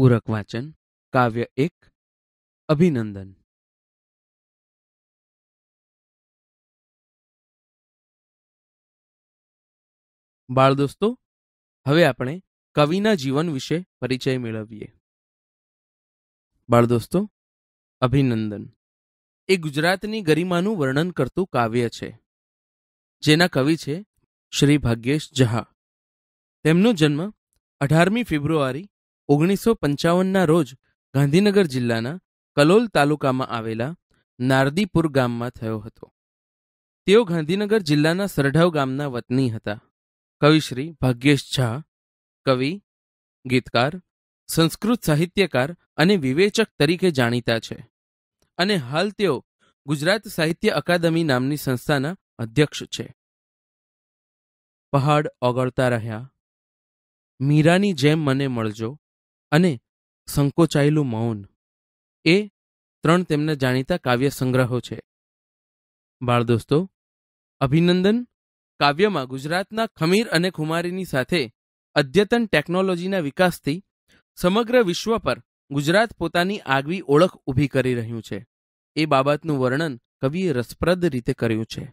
પૂરક વાચન કાવ્ય એક અભિનંદન બાળ દોસ્તો હવે આપણે કવિના જીવન વિશે પરિચય મેળવીએ બાળ દોસ્તો અભિનંદન એ ગુજરાતની ગરિમાનું વર્ણન કરતું કાવ્ય છે જેના કવિ છે શ્રી ભાગ્યેશ જહા તેમનો જન્મ અઢારમી ફેબ્રુઆરી ઓગણીસો પંચાવનના રોજ ગાંધીનગર જિલ્લાના કલોલ તાલુકામાં આવેલા નારદીપુર ગામમાં થયો હતો તેઓ ગાંધીનગર જિલ્લાના સરઢાવ ગામના વતની હતા કવિશ્રી ભાગ્યેશ ઝા કવિ ગીતકાર સંસ્કૃત સાહિત્યકાર અને વિવેચક તરીકે જાણીતા છે અને હાલ તેઓ ગુજરાત સાહિત્ય અકાદમી નામની સંસ્થાના અધ્યક્ષ છે પહાડ ઓગળતા રહ્યા મીરાની જેમ મને મળજો અને સંકોચાયેલું મૌન એ ત્રણ તેમના જાણીતા કાવ્ય સંગ્રહો છે બાળ દોસ્તો અભિનંદન કાવ્યમાં ગુજરાતના ખમીર અને ખુમારીની સાથે અદ્યતન ટેકનોલોજીના વિકાસથી સમગ્ર વિશ્વ પર ગુજરાત પોતાની આગવી ઓળખ ઊભી કરી રહ્યું છે એ બાબતનું વર્ણન કવિએ રસપ્રદ રીતે કર્યું છે